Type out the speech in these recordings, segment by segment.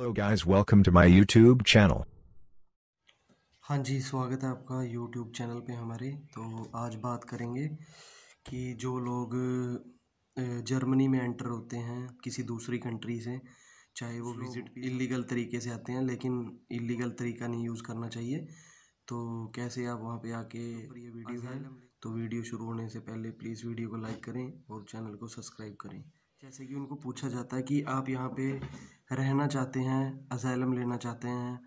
hello guys welcome to my YouTube channel हाँ जी स्वागत है आपका यूट्यूब चैनल पे हमारे तो आज बात करेंगे कि जो लोग जर्मनी में एंटर होते हैं किसी दूसरी कंट्री से चाहे वो विजिट इलीगल तरीके से आते हैं लेकिन इलीगल तरीका नहीं यूज़ करना चाहिए तो कैसे आप वहाँ पे आके ये वीडियो है तो वीडियो शुरू होने से पहले प्लीज़ वीडियो को लाइक करें और चैनल को सब्सक्राइब करें जैसे कि उनको पूछा जाता है कि आप यहाँ पे रहना चाहते हैं अजैलम लेना चाहते हैं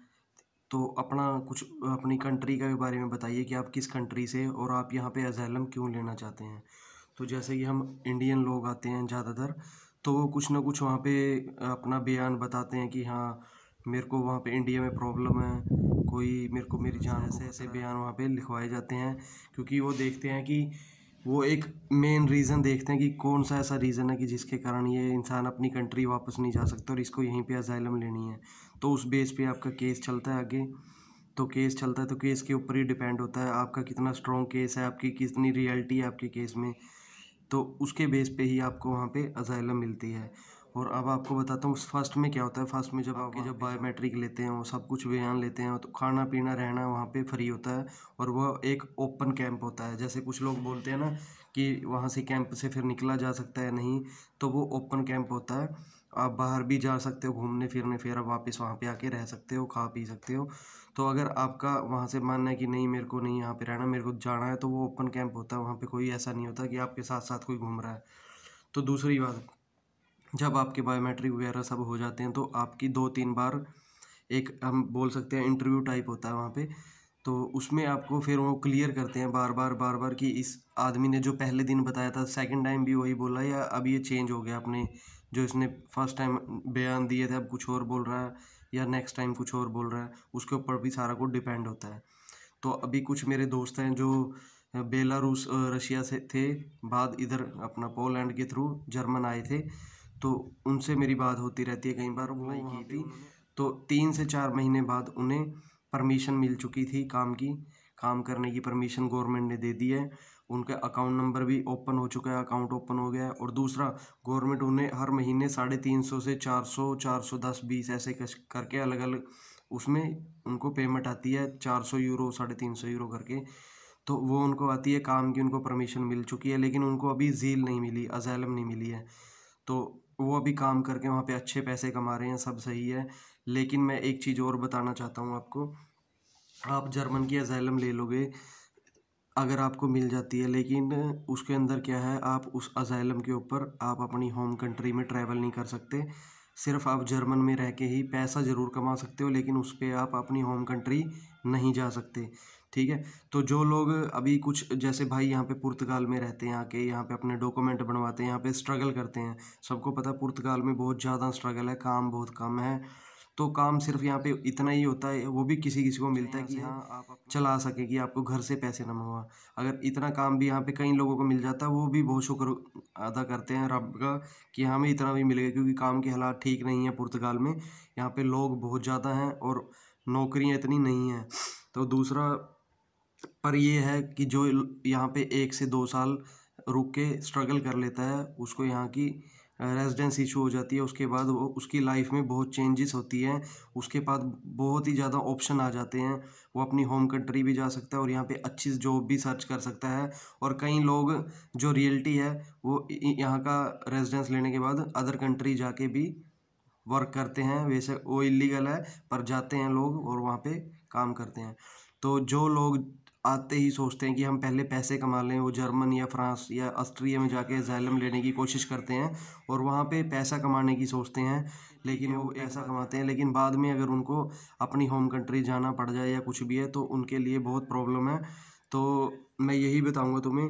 तो अपना कुछ अपनी कंट्री के बारे में बताइए कि आप किस कंट्री से और आप यहाँ पे अजैलम क्यों लेना चाहते हैं तो जैसे कि हम इंडियन लोग आते हैं ज़्यादातर तो वो कुछ ना कुछ वहाँ पे अपना बयान बताते हैं कि हाँ मेरे को वहाँ पे इंडिया में प्रॉब्लम है कोई मेरे को मेरी जान ऐसे ऐसे बयान वहाँ पे लिखवाए जाते हैं क्योंकि वो देखते हैं कि वो एक मेन रीज़न देखते हैं कि कौन सा ऐसा रीज़न है कि जिसके कारण ये इंसान अपनी कंट्री वापस नहीं जा सकता और इसको यहीं पे अजाइलम लेनी है तो उस बेस पे आपका केस चलता है आगे तो केस चलता है तो केस के ऊपर ही डिपेंड होता है आपका कितना स्ट्रॉन्ग केस है आपकी कितनी रियलिटी है आपके केस में तो उसके बेस पर ही आपको वहाँ पर अजाइलम मिलती है और अब आपको बताता हूँ फर्स्ट में क्या होता है फर्स्ट में जब आपके हाँ, जब बायोमेट्रिक हाँ, लेते हैं वो सब कुछ बयान लेते हैं तो खाना पीना रहना वहाँ पे फ्री होता है और वह एक ओपन कैंप होता है जैसे कुछ लोग बोलते हैं ना कि वहाँ से कैंप से फिर निकला जा सकता है नहीं तो वो ओपन कैंप होता है आप बाहर भी जा सकते हो घूमने फिरने फिर आप वापस वहाँ पे आके रह सकते हो खा पी सकते हो तो अगर आपका वहाँ से मानना है कि नहीं मेरे को नहीं यहाँ पे रहना मेरे को जाना है तो वो ओपन कैंप होता है वहाँ पे कोई ऐसा नहीं होता कि आपके साथ साथ कोई घूम रहा है तो दूसरी बात जब आपके बायोमेट्रिक वगैरह सब हो जाते हैं तो आपकी दो तीन बार एक हम बोल सकते हैं इंटरव्यू टाइप होता है वहाँ पे तो उसमें आपको फिर वो क्लियर करते हैं बार बार बार बार कि इस आदमी ने जो पहले दिन बताया था सेकंड टाइम भी वही बोला या अब ये चेंज हो गया अपने जो इसने फर्स्ट टाइम बयान दिए थे अब कुछ और बोल रहा है या नेक्स्ट टाइम कुछ और बोल रहा है उसके ऊपर भी सारा कुछ डिपेंड होता है तो अभी कुछ मेरे दोस्त हैं जो बेलारूस रशिया से थे बाद इधर अपना पोलैंड के थ्रू जर्मन आए थे तो उनसे मेरी बात होती रहती है कई बार वो की थी तो तीन से चार महीने बाद उन्हें परमिशन मिल चुकी थी काम की काम करने की परमिशन गवर्नमेंट ने दे दी है उनका अकाउंट नंबर भी ओपन हो चुका है अकाउंट ओपन हो गया है और दूसरा गवर्नमेंट उन्हें हर महीने साढ़े तीन सौ से चार सौ चार सौ दस बीस ऐसे करके अलग अलग उसमें उनको पेमेंट आती है चार सौ यूरो साढ़े तीन सौ यूरो करके तो वो उनको आती है काम की उनको परमिशन मिल चुकी है लेकिन उनको अभी झील नहीं मिली अजैलम नहीं मिली है तो वो अभी काम करके वहाँ पे अच्छे पैसे कमा रहे हैं सब सही है लेकिन मैं एक चीज़ और बताना चाहता हूँ आपको आप जर्मन की अजैलम ले लोगे अगर आपको मिल जाती है लेकिन उसके अंदर क्या है आप उस अजैलम के ऊपर आप अपनी होम कंट्री में ट्रैवल नहीं कर सकते सिर्फ आप जर्मन में रह के ही पैसा ज़रूर कमा सकते हो लेकिन उस पर आप अपनी होम कंट्री नहीं जा सकते ठीक है तो जो लोग अभी कुछ जैसे भाई यहाँ पे पुर्तगाल में रहते हैं आके यहाँ पे अपने डॉक्यूमेंट बनवाते हैं यहाँ पे स्ट्रगल करते हैं सबको पता पुर्तगाल में बहुत ज़्यादा स्ट्रगल है काम बहुत कम है तो काम सिर्फ यहाँ पे इतना ही होता है वो भी किसी किसी को मिलता है कि हाँ आप चला सकें कि आपको घर से पैसे ना मंगवा अगर इतना काम भी यहाँ पे कई लोगों को मिल जाता है वो भी बहुत शुक्र अदा करते हैं रब का कि हमें इतना भी मिल गया क्योंकि काम के हालात ठीक नहीं है पुर्तगाल में यहाँ पे लोग बहुत ज़्यादा हैं और नौकरियाँ इतनी नहीं हैं तो दूसरा पर ये है कि जो यहाँ पे एक से दो साल रुक के स्ट्रगल कर लेता है उसको यहाँ की रेजिडेंस इशू हो जाती है उसके बाद वो उसकी लाइफ में बहुत चेंजेस होती हैं उसके बाद बहुत ही ज़्यादा ऑप्शन आ जाते हैं वो अपनी होम कंट्री भी जा सकता है और यहाँ पे अच्छी जॉब भी सर्च कर सकता है और कई लोग जो रियलिटी है वो यहाँ का रेजिडेंस लेने के बाद अदर कंट्री जाके भी वर्क करते हैं वैसे वो इलीगल है पर जाते हैं लोग और वहाँ पर काम करते हैं तो जो लोग आते ही सोचते हैं कि हम पहले पैसे कमा लें वो जर्मन या फ्रांस या ऑस्ट्रिया में जाके जैलम लेने की कोशिश करते हैं और वहाँ पे पैसा कमाने की सोचते हैं लेकिन वो ऐसा कमाते हैं लेकिन बाद में अगर उनको अपनी होम कंट्री जाना पड़ जाए या कुछ भी है तो उनके लिए बहुत प्रॉब्लम है तो मैं यही बताऊँगा तुम्हें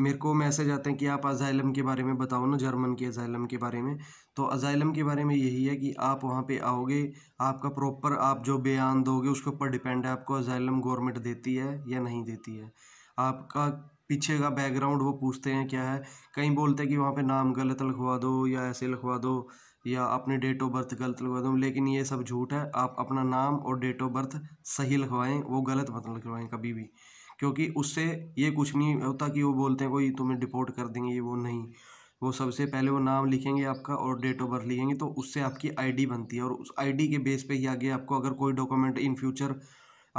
मेरे को मैसेज आते हैं कि आप अजाइलम के बारे में बताओ ना जर्मन के अजाइलम के बारे में तो अजाइलम के बारे में यही है कि आप वहाँ पे आओगे आपका प्रॉपर आप जो बयान दोगे उसके ऊपर डिपेंड है आपको अजाइलम गवर्नमेंट देती है या नहीं देती है आपका पीछे का बैकग्राउंड वो पूछते हैं क्या है कहीं बोलते हैं कि वहाँ पर नाम गलत लिखवा दो या ऐसे लिखवा दो या अपने डेट ऑफ बर्थ गलत लिखवा दो लेकिन ये सब झूठ है आप अपना नाम और डेट ऑफ बर्थ सही लिखवाएँ वो गलत मतलब लिखवाएँ कभी भी क्योंकि उससे ये कुछ नहीं होता कि वो बोलते हैं कोई तुम्हें डिपोर्ट कर देंगे ये वो नहीं वो सबसे पहले वो नाम लिखेंगे आपका और डेट ऑफ बर्थ लिखेंगे तो उससे आपकी आईडी बनती है और उस आईडी के बेस पे ही आगे आपको अगर कोई डॉक्यूमेंट इन फ्यूचर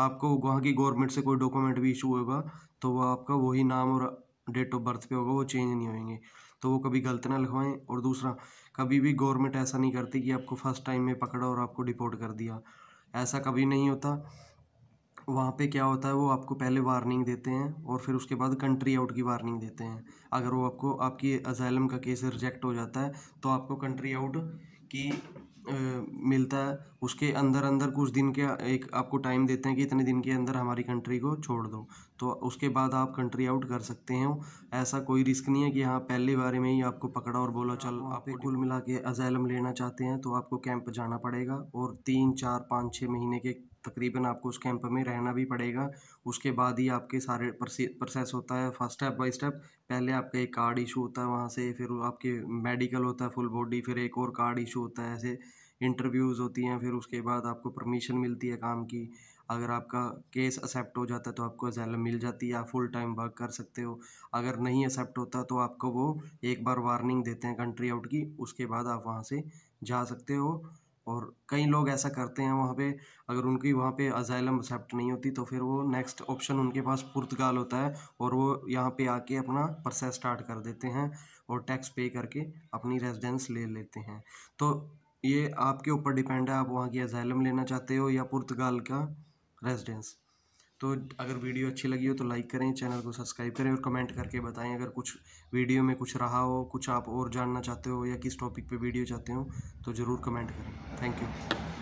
आपको वहाँ की गवर्नमेंट से कोई डॉक्यूमेंट भी इशू होगा तो वह आपका वही नाम और डेट ऑफ बर्थ पर होगा वो चेंज नहीं होएंगे तो वो कभी गलत ना लिखवाएँ और दूसरा कभी भी गवर्नमेंट ऐसा नहीं करती कि आपको फर्स्ट टाइम में पकड़ा और आपको डिपोर्ट कर दिया ऐसा कभी नहीं होता वहाँ पे क्या होता है वो आपको पहले वार्निंग देते हैं और फिर उसके बाद कंट्री आउट की वार्निंग देते हैं अगर वो आपको आपकी अजैलम का केस रिजेक्ट हो जाता है तो आपको कंट्री आउट की मिलता है उसके अंदर अंदर कुछ दिन के एक आपको टाइम देते हैं कि इतने दिन के अंदर हमारी कंट्री को छोड़ दो तो उसके बाद आप कंट्री आउट कर सकते हैं ऐसा कोई रिस्क नहीं है कि हाँ पहले बारे में ही आपको पकड़ा और बोला चलो हाँ, आप कुल मिला के अजैलम लेना चाहते हैं तो आपको कैंप जाना पड़ेगा और तीन चार पाँच छः महीने के तकरीबन आपको उस कैंप में रहना भी पड़ेगा उसके बाद ही आपके सारे प्रोसेस होता है फर्स्ट स्टेप बाय स्टेप पहले आपका एक कार्ड इशू होता है वहाँ से फिर आपके मेडिकल होता है फुल बॉडी फिर एक और कार्ड इशू होता है ऐसे इंटरव्यूज़ होती हैं फिर उसके बाद आपको परमिशन मिलती है काम की अगर आपका केस एक्सेप्ट हो जाता है तो आपको जैलम मिल जाती है आप फुल टाइम वर्क कर सकते हो अगर नहीं एक्सेप्ट होता तो आपको वो एक बार वार्निंग देते हैं कंट्री आउट की उसके बाद आप वहाँ से जा सकते हो और कई लोग ऐसा करते हैं वहाँ पे अगर उनकी वहाँ पे अजैलम एक्सेप्ट नहीं होती तो फिर वो नेक्स्ट ऑप्शन उनके पास पुर्तगाल होता है और वो यहाँ पे आके अपना प्रोसेस स्टार्ट कर देते हैं और टैक्स पे करके अपनी रेजिडेंस ले लेते हैं तो ये आपके ऊपर डिपेंड है आप वहाँ की एजाइलम लेना चाहते हो या पुर्तगाल का रेजिडेंस तो अगर वीडियो अच्छी लगी हो तो लाइक करें चैनल को सब्सक्राइब करें और कमेंट करके बताएं अगर कुछ वीडियो में कुछ रहा हो कुछ आप और जानना चाहते हो या किस टॉपिक पे वीडियो चाहते हो तो ज़रूर कमेंट करें थैंक यू